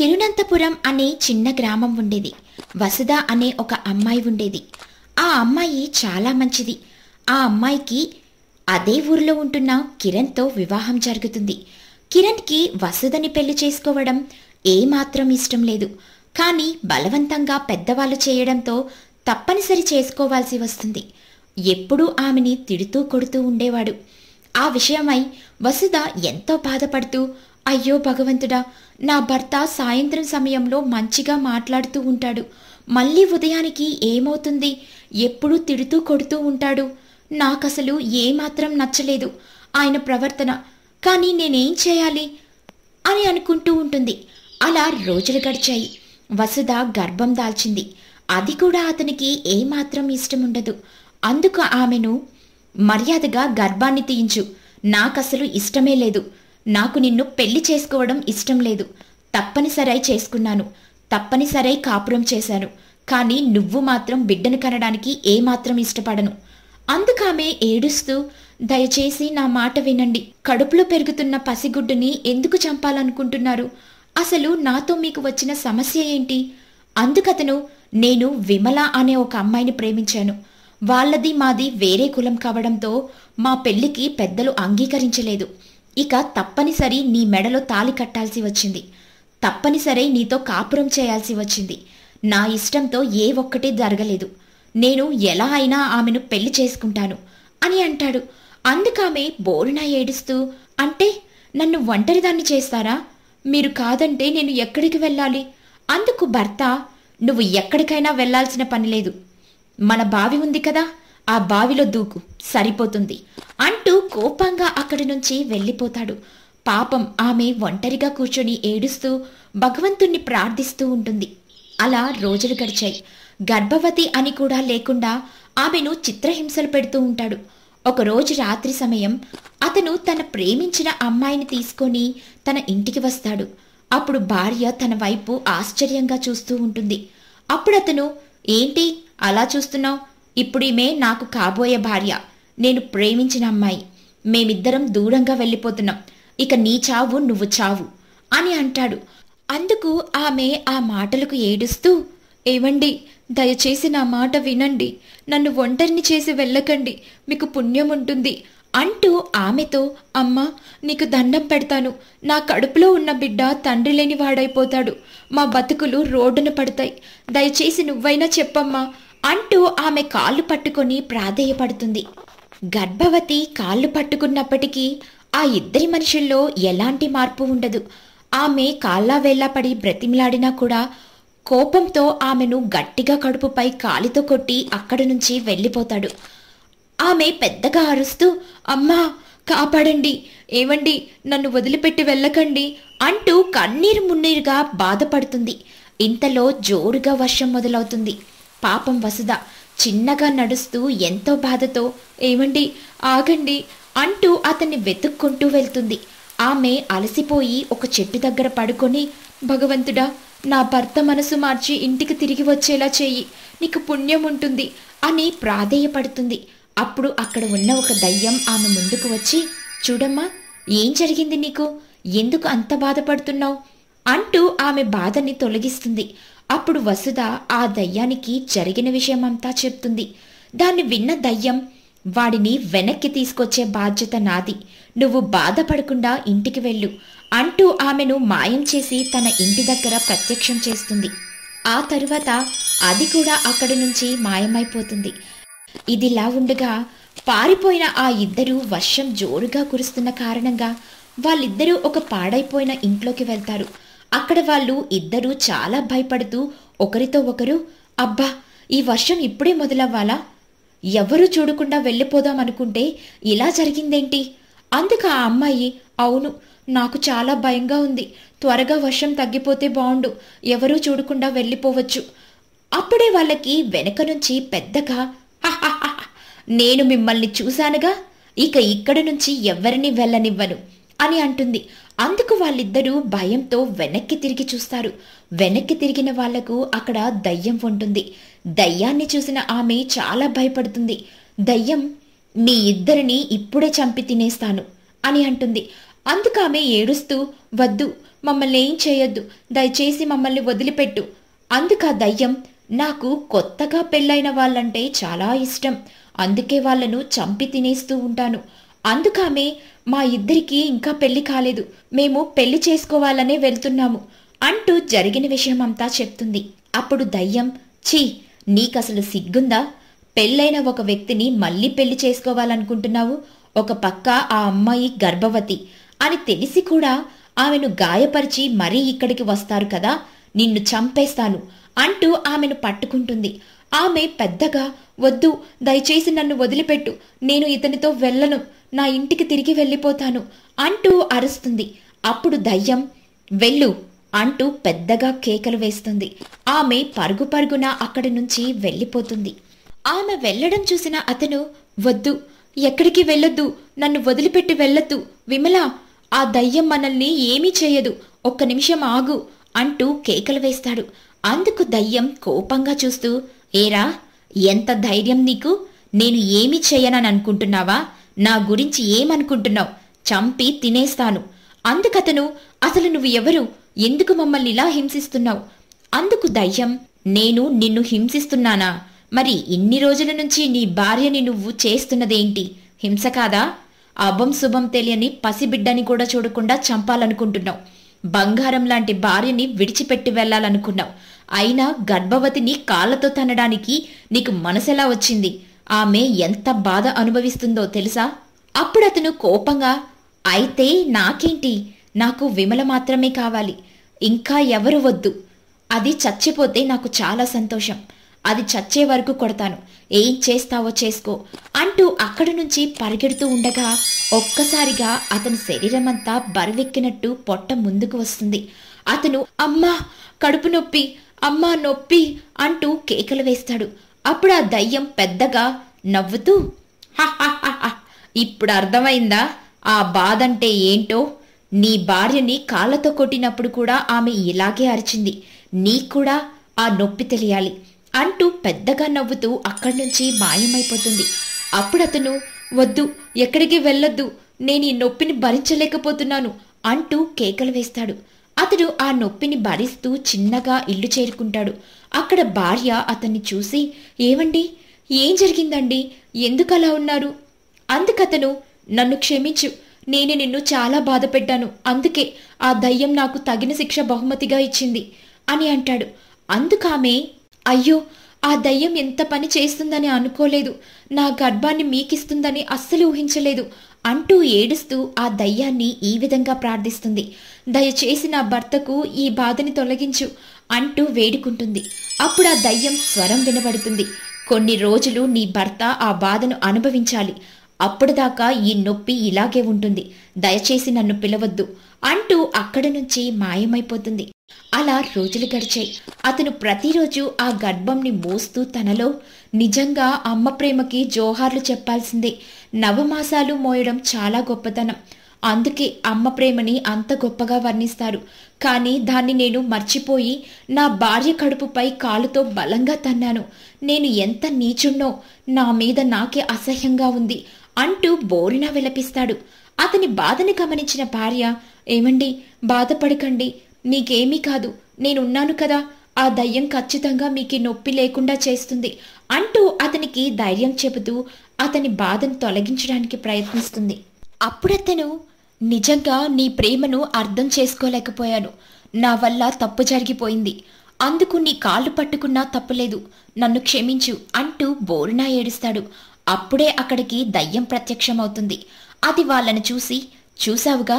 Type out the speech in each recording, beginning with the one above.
తిరునంతపురం అనే చిన్న గ్రామం ఉండేది వసుధ అనే ఒక అమ్మాయి ఉండేది ఆ అమ్మాయి చాలా మంచిది ఆ అమ్మాయికి అదే ఊర్లో ఉంటున్న కిరణ్తో వివాహం జరుగుతుంది కిరణ్కి వసుధని పెళ్లి చేసుకోవడం ఏమాత్రం ఇష్టం లేదు కానీ బలవంతంగా పెద్దవాళ్ళు చేయడంతో తప్పనిసరి చేసుకోవాల్సి వస్తుంది ఎప్పుడూ ఆమెని తిడుతూ కొడుతూ ఉండేవాడు ఆ విషయమై వసుధ ఎంతో బాధపడుతూ అయ్యో భగవంతుడా నా భర్త సాయంత్రం సమయంలో మంచిగా మాట్లాడుతూ ఉంటాడు మళ్ళీ ఉదయానికి ఏమవుతుంది ఎప్పుడూ తిడుతూ కొడుతూ ఉంటాడు నాకసలు ఏమాత్రం నచ్చలేదు ఆయన ప్రవర్తన కానీ నేనేం చేయాలి అని అనుకుంటూ ఉంటుంది అలా రోజులు గడిచాయి వసుధ గర్భం దాల్చింది అది కూడా అతనికి ఏమాత్రం ఇష్టం ఉండదు అందుకు ఆమెను మర్యాదగా గర్భాన్ని తీయించు నాకసలు ఇష్టమే లేదు నాకు నిన్ను పెళ్లి చేసుకోవడం ఇష్టం లేదు తప్పనిసరై చేసుకున్నాను తప్పనిసరై కాపురం చేశాను కానీ నువ్వు మాత్రం బిడ్డను కనడానికి ఏమాత్రం ఇష్టపడను అందుకామె ఏడుస్తూ దయచేసి నా మాట వినండి కడుపులో పెరుగుతున్న పసిగుడ్డుని ఎందుకు చంపాలనుకుంటున్నారు అసలు నాతో మీకు వచ్చిన సమస్య ఏంటి అందుకతను నేను విమల అనే ఒక అమ్మాయిని ప్రేమించాను వాళ్ళది మాది వేరే కులం కావడంతో మా పెళ్లికి పెద్దలు అంగీకరించలేదు ఇక తప్పనిసరి నీ మెడలో తాలి కట్టాల్సి వచ్చింది తప్పనిసరి నీతో కాపురం చేయాల్సి వచ్చింది నా ఇష్టంతో ఏ ఒక్కటి జరగలేదు నేను ఎలా అయినా ఆమెను పెళ్లి చేసుకుంటాను అని అంటాడు అందుకామె బోరున ఏడుస్తూ అంటే నన్ను ఒంటరిదాన్ని చేస్తారా మీరు కాదంటే నేను ఎక్కడికి వెళ్ళాలి అందుకు భర్త నువ్వు ఎక్కడికైనా వెళ్లాల్సిన లేదు మన బావి ఉంది కదా ఆ బావిలో దూకు సరిపోతుంది అంటూ కోపంగా అక్కడి నుంచి వెళ్ళిపోతాడు పాపం ఆమె ఒంటరిగా కూర్చొని ఏడుస్తూ భగవంతుణ్ణి ప్రార్థిస్తూ ఉంటుంది అలా రోజులు గడిచాయి గర్భవతి అని కూడా లేకుండా ఆమెను చిత్రహింసలు పెడుతూ ఉంటాడు ఒకరోజు రాత్రి సమయం అతను తన ప్రేమించిన అమ్మాయిని తీసుకొని తన ఇంటికి వస్తాడు అప్పుడు భార్య తన వైపు ఆశ్చర్యంగా చూస్తూ ఉంటుంది అప్పుడు అతను ఏంటి అలా చూస్తున్నావు ఇప్పుడీమె నాకు కాబోయే భార్య నేను ప్రేమించిన అమ్మాయి మేమిద్దరం దూరంగా వెళ్ళిపోతున్నాం ఇక నీ చావు నువ్వు చావు అని అంటాడు అందుకు ఆమె ఆ మాటలకు ఏడుస్తూ ఏవండి దయచేసి నా మాట వినండి నన్ను ఒంటరిని చేసి వెళ్ళకండి మీకు పుణ్యం ఉంటుంది అంటూ ఆమెతో అమ్మ నీకు దండం పెడతాను నా కడుపులో ఉన్న బిడ్డ తండ్రి లేని వాడైపోతాడు మా బతుకులు రోడ్డున పడతాయి దయచేసి నువ్వైనా చెప్పమ్మా అంటూ ఆమె కాళ్ళు పట్టుకొని ప్రాధేయపడుతుంది గర్భవతి కాళ్ళు పట్టుకున్నప్పటికీ ఆ ఇద్దరి మనుషుల్లో ఎలాంటి మార్పు ఉండదు ఆమె కాళ్ళ వేళ్ళపడి బ్రతిమిలాడినా కూడా కోపంతో ఆమెను గట్టిగా కడుపుపై కాలితో కొట్టి అక్కడి నుంచి వెళ్ళిపోతాడు ఆమె పెద్దగా అరుస్తూ అమ్మా కాపాడండి ఏవండి నన్ను వదిలిపెట్టి వెళ్ళకండి అంటూ కన్నీరు మున్నీరుగా బాధపడుతుంది ఇంతలో జోరుగా వర్షం మొదలవుతుంది పాపం వసుధ చిన్నగా నడుస్తూ ఎంతో బాధతో ఏమండి ఆగండి అంటూ అతన్ని వెతుక్కుంటూ వెళ్తుంది ఆమె అలసిపోయి ఒక చెట్టు దగ్గర పడుకొని భగవంతుడా నా భర్త మనసు మార్చి ఇంటికి తిరిగి వచ్చేలా చేయి నీకు పుణ్యం ఉంటుంది అని ప్రాధేయపడుతుంది అప్పుడు అక్కడ ఉన్న ఒక దయ్యం ఆమె ముందుకు వచ్చి చూడమ్మా ఏం జరిగింది నీకు ఎందుకు అంత బాధపడుతున్నావు అంటూ ఆమె బాధని తొలగిస్తుంది అప్పుడు వసుధ ఆ దయ్యానికి జరిగిన విషయమంతా చెప్తుంది దాన్ని విన్న దయ్యం వాడిని వెనక్కి తీసుకొచ్చే బాధ్యత నాది నువ్వు బాధపడకుండా ఇంటికి వెళ్ళు అంటూ ఆమెను మాయం చేసి తన ఇంటి దగ్గర ప్రత్యక్షం చేస్తుంది ఆ తరువాత అది కూడా అక్కడి నుంచి మాయమైపోతుంది ఇదిలా ఉండగా పారిపోయిన ఆ ఇద్దరూ వర్షం జోరుగా కురుస్తున్న కారణంగా వాళ్ళిద్దరూ ఒక పాడైపోయిన ఇంట్లోకి వెళ్తారు అక్కడ వాళ్ళు ఇద్దరూ చాలా భయపడుతూ ఒకరితో ఒకరు అబ్బా ఈ వర్షం ఇప్పుడే మొదలవ్వాలా ఎవరూ చూడకుండా వెళ్ళిపోదామనుకుంటే ఇలా జరిగిందేంటి అందుకు ఆ అమ్మాయి అవును నాకు చాలా భయంగా ఉంది త్వరగా వర్షం తగ్గిపోతే బాగుండు ఎవరూ చూడకుండా వెళ్ళిపోవచ్చు అప్పుడే వాళ్ళకి వెనక నుంచి పెద్దగా నేను మిమ్మల్ని చూశానుగా ఇక ఇక్కడ నుంచి ఎవరిని వెళ్ళనివ్వను అని అంటుంది అందుకు వాళ్ళిద్దరూ భయంతో వెనక్కి తిరిగి చూస్తారు వెనక్కి తిరిగిన వాళ్లకు అక్కడ దయ్యం ఉంటుంది దయ్యాన్ని చూసిన ఆమె చాలా భయపడుతుంది దయ్యం మీ ఇద్దరిని ఇప్పుడే చంపి తినేస్తాను అని అంటుంది అందుకు ఆమె ఏడుస్తూ వద్దు మమ్మల్ని ఏం చేయొద్దు దయచేసి మమ్మల్ని వదిలిపెట్టు అందుకు ఆ దయ్యం నాకు కొత్తగా పెళ్ళైన వాళ్ళంటే చాలా ఇష్టం అందుకే వాళ్ళను చంపి తినేస్తూ ఉంటాను అందుకామె మా ఇద్దరికీ ఇంకా పెళ్లి కాలేదు మేము పెళ్లి చేసుకోవాలనే వెళ్తున్నాము అంటూ జరిగిన విషయమంతా చెప్తుంది అప్పుడు దయ్యం ఛీ నీకసలు సిగ్గుందా పెళ్ళైన ఒక వ్యక్తిని మళ్ళీ పెళ్లి చేసుకోవాలనుకుంటున్నావు ఒక పక్క ఆ అమ్మాయి గర్భవతి అని తెలిసి కూడా ఆమెను గాయపరిచి మరీ ఇక్కడికి వస్తారు కదా నిన్ను చంపేస్తాను అంటూ ఆమెను పట్టుకుంటుంది ఆమె పెద్దగా వద్దు దయచేసి నన్ను వదిలిపెట్టు నేను ఇతనితో వెళ్ళను నా ఇంటికి తిరిగి వెళ్ళిపోతాను అంటూ అరుస్తుంది అప్పుడు దయ్యం వెళ్ళు అంటూ పెద్దగా కేకలు వేస్తుంది ఆమె పరుగు పరుగున అక్కడి నుంచి వెళ్ళిపోతుంది ఆమె వెళ్ళడం చూసిన అతను వద్దు ఎక్కడికి వెళ్ళొద్దు నన్ను వదిలిపెట్టి వెళ్ళొద్దు విమల ఆ దయ్యం మనల్ని ఏమీ చేయదు ఒక్క నిమిషం ఆగు అంటూ కేకలు వేస్తాడు అందుకు దయ్యం కోపంగా చూస్తూ ఏరా ఎంత ధైర్యం నీకు నేను ఏమి చేయనని అనుకుంటున్నావా నా గురించి ఏమనుకుంటున్నావు చంపి తినేస్తాను అందుకతను అసలు నువ్వు ఎవరు ఎందుకు మమ్మల్ని ఇలా హింసిస్తున్నావు అందుకు దయ్యం నేను నిన్ను హింసిస్తున్నానా మరి ఇన్ని రోజుల నుంచి నీ భార్యని నువ్వు చేస్తున్నదేంటి హింస కాదా అభం శుభం తెలియని పసిబిడ్డని కూడా చూడకుండా చంపాలనుకుంటున్నావు బంగారం లాంటి భార్యని విడిచిపెట్టి వెళ్లాలనుకున్నావు అయినా గర్భవతిని కాళ్లతో తనడానికి నీకు మనసెలా వచ్చింది ఆమె ఎంత బాధ అనుభవిస్తుందో తెలుసా అప్పుడతను కోపంగా అయితే నాకేంటి నాకు విమల మాత్రమే కావాలి ఇంకా ఎవరు వద్దు అది చచ్చిపోతే నాకు చాలా సంతోషం అది చచ్చే వరకు కొడతాను ఏం చేస్తావో చేసుకో అంటూ అక్కడి నుంచి పరిగెడుతూ ఉండగా ఒక్కసారిగా అతని శరీరమంతా బరువెక్కినట్టు పొట్ట ముందుకు వస్తుంది అతను అమ్మా కడుపు నొప్పి అమ్మా నొప్పి అంటూ కేకలు వేస్తాడు అప్పుడు ఆ దయ్యం పెద్దగా నవ్వుతూ ఇప్పుడు అర్థమైందా ఆ బాధంటే ఏంటో నీ భార్యని కాళ్ళతో కొట్టినప్పుడు కూడా ఆమె ఇలాగే అరిచింది నీకు కూడా ఆ నొప్పి తెలియాలి అంటూ పెద్దగా నవ్వుతూ అక్కడి నుంచి మాయమైపోతుంది అప్పుడు అతను వద్దు ఎక్కడికి వెళ్ళొద్దు నేను ఈ నొప్పిని భరించలేకపోతున్నాను అంటూ కేకలు వేస్తాడు అతడు ఆ నొప్పిని భరిస్తూ చిన్నగా ఇల్లు చేరుకుంటాడు అక్కడ భార్య అతన్ని చూసి ఏమండి ఏం జరిగిందండి ఎందుకు అలా ఉన్నారు అందుకతను నన్ను క్షమించు నేను నిన్ను చాలా బాధ పెట్టాను అందుకే ఆ దయ్యం నాకు తగిన శిక్ష బహుమతిగా ఇచ్చింది అని అంటాడు అందుకామె అయ్యో ఆ దయ్యం ఎంత పని చేస్తుందని అనుకోలేదు నా గర్భాన్ని మీకిస్తుందని అస్సలు ఊహించలేదు అంటూ ఏడుస్తూ ఆ దయ్యాన్ని ఈ విధంగా ప్రార్థిస్తుంది దయచేసి నా భర్తకు ఈ బాధని తొలగించు అంటూ వేడుకుంటుంది అప్పుడు ఆ దయ్యం స్వరం వినబడుతుంది కొన్ని రోజులు నీ భర్త ఆ బాధను అనుభవించాలి అప్పటిదాకా ఈ నొప్పి ఇలాగే ఉంటుంది దయచేసి నన్ను పిలవద్దు అంటూ అక్కడి నుంచి మాయమైపోతుంది అలా రోజులు గడిచాయి అతను ప్రతిరోజు ఆ గర్భంని మోస్తూ తనలో నిజంగా అమ్మ ప్రేమకి జోహార్లు చెప్పాల్సిందే నవమాసాలు మోయడం చాలా గొప్పతనం అందుకే అమ్మ ప్రేమని అంత గొప్పగా వర్ణిస్తారు కానీ దాన్ని నేను మర్చిపోయి నా భార్య కడుపుపై కాలుతో బలంగా తన్నాను నేను ఎంత నీచున్నో నా మీద నాకే అసహ్యంగా ఉంది అంటూ బోరినా విలపిస్తాడు అతని బాధని గమనించిన భార్య ఏమండి బాధపడకండి మీకేమీ కాదు నేనున్నాను కదా ఆ దయ్యం ఖచ్చితంగా మీకు నొప్పి లేకుండా చేస్తుంది అంటూ అతనికి ధైర్యం చెబుతూ అతని బాధను తొలగించడానికి ప్రయత్నిస్తుంది అప్పుడతను నిజంగా నీ ప్రేమను అర్థం చేసుకోలేకపోయాను నా వల్ల తప్పు జరిగిపోయింది అందుకు నీ కాళ్ళు పట్టుకున్నా తప్పులేదు నన్ను క్షమించు అంటూ బోరునా ఏడుస్తాడు అప్పుడే అక్కడికి దయ్యం ప్రత్యక్షమవుతుంది అది వాళ్ళని చూసి చూశావుగా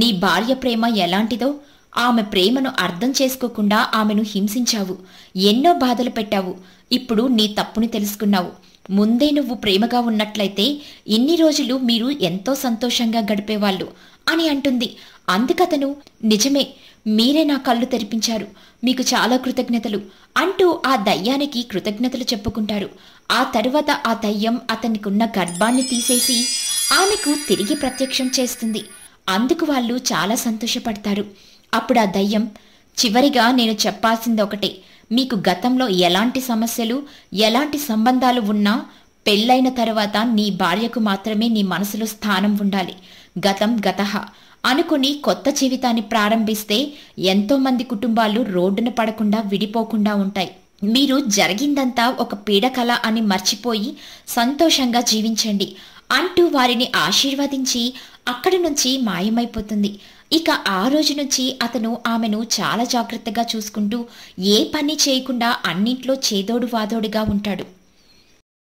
నీ భార్య ప్రేమ ఎలాంటిదో ఆమె ప్రేమను అర్థం చేసుకోకుండా ఆమెను హింసించావు ఎన్నో బాధలు పెట్టావు ఇప్పుడు నీ తప్పుని తెలుసుకున్నావు ముందే నువ్వు ప్రేమగా ఉన్నట్లయితే ఇన్ని రోజులు మీరు ఎంతో సంతోషంగా గడిపేవాళ్ళు అని అంటుంది అందుకతను నిజమే మీరే నా కళ్ళు తెరిపించారు మీకు చాలా కృతజ్ఞతలు అంటూ ఆ దయ్యానికి కృతజ్ఞతలు చెప్పుకుంటారు ఆ తరువాత ఆ దయ్యం అతనికున్న గర్భాన్ని తీసేసి ఆమెకు తిరిగి ప్రత్యక్షం చేస్తుంది అందుకు వాళ్ళు చాలా సంతోషపడతారు అప్పుడు ఆ దయ్యం చివరిగా నేను చెప్పాల్సింది ఒకటే మీకు గతంలో ఎలాంటి సమస్యలు ఎలాంటి సంబంధాలు ఉన్నా పెళ్ళైన తర్వాత నీ భార్యకు మాత్రమే నీ మనసులో స్థానం ఉండాలి గతం గతహ అనుకుని కొత్త జీవితాన్ని ప్రారంభిస్తే ఎంతో మంది కుటుంబాలు రోడ్డున పడకుండా విడిపోకుండా ఉంటాయి మీరు జరిగిందంతా ఒక పీడకల అని మర్చిపోయి సంతోషంగా జీవించండి అంటూ వారిని ఆశీర్వదించి అక్కడి నుంచి మాయమైపోతుంది ఇక ఆ రోజు నుంచి అతను ఆమెను చాలా జాగ్రత్తగా చూసుకుంటూ ఏ పని చేయకుండా అన్నింట్లో చేదోడు వాదోడుగా ఉంటాడు